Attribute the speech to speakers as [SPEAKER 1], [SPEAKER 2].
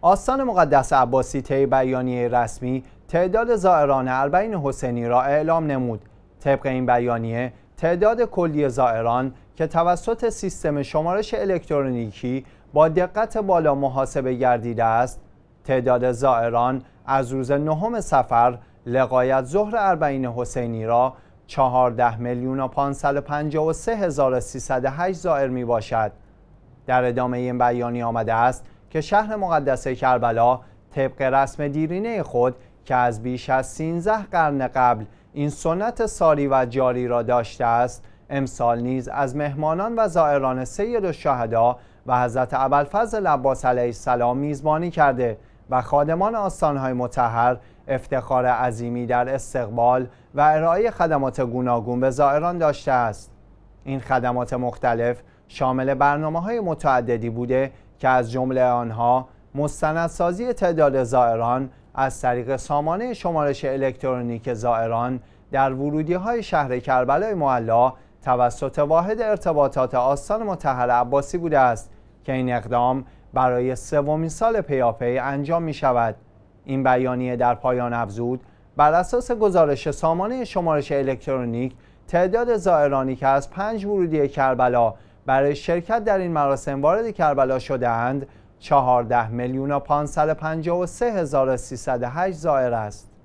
[SPEAKER 1] آستان مقدس عباسی طی بیانیه رسمی تعداد زائران اربعین حسینی را اعلام نمود طبق این بیانیه تعداد کلی زائران که توسط سیستم شمارش الکترونیکی با دقت بالا محاسبه گردیده است تعداد زائران از روز نهم سفر لقایت ظهر اربعین حسینی را 14 میلیون و 553 زائر می باشد. در ادامه این بیانیه آمده است که شهر مقدس کربلا طبق رسم دیرینه خود که از بیش از 13 قرن قبل این سنت ساری و جاری را داشته است امسال نیز از مهمانان و زائران سید و شهدا و حضرت ابوالفضل عباس علیه السلام میزبانی کرده و خادمان آستانهای متحر افتخار عظیمی در استقبال و ارائه خدمات گوناگون به زائران داشته است این خدمات مختلف شامل برنامه های متعددی بوده که از جمله آنها مستندسازی تعداد زائران از طریق سامانه شمارش الکترونیک زائران در ورودی های شهر کربلای معلا توسط واحد ارتباطات آستان متحر عباسی بوده است که این اقدام برای سومین سال پیاپی انجام می شود. این بیانیه در پایان افزود بر اساس گزارش سامانه شمارش الکترونیک تعداد زائرانی که از پنج ورودی کربلا برای شرکت در این مراسم وارد کربلا شدهاند 14 میلیون و 553 هزار 308 زائر است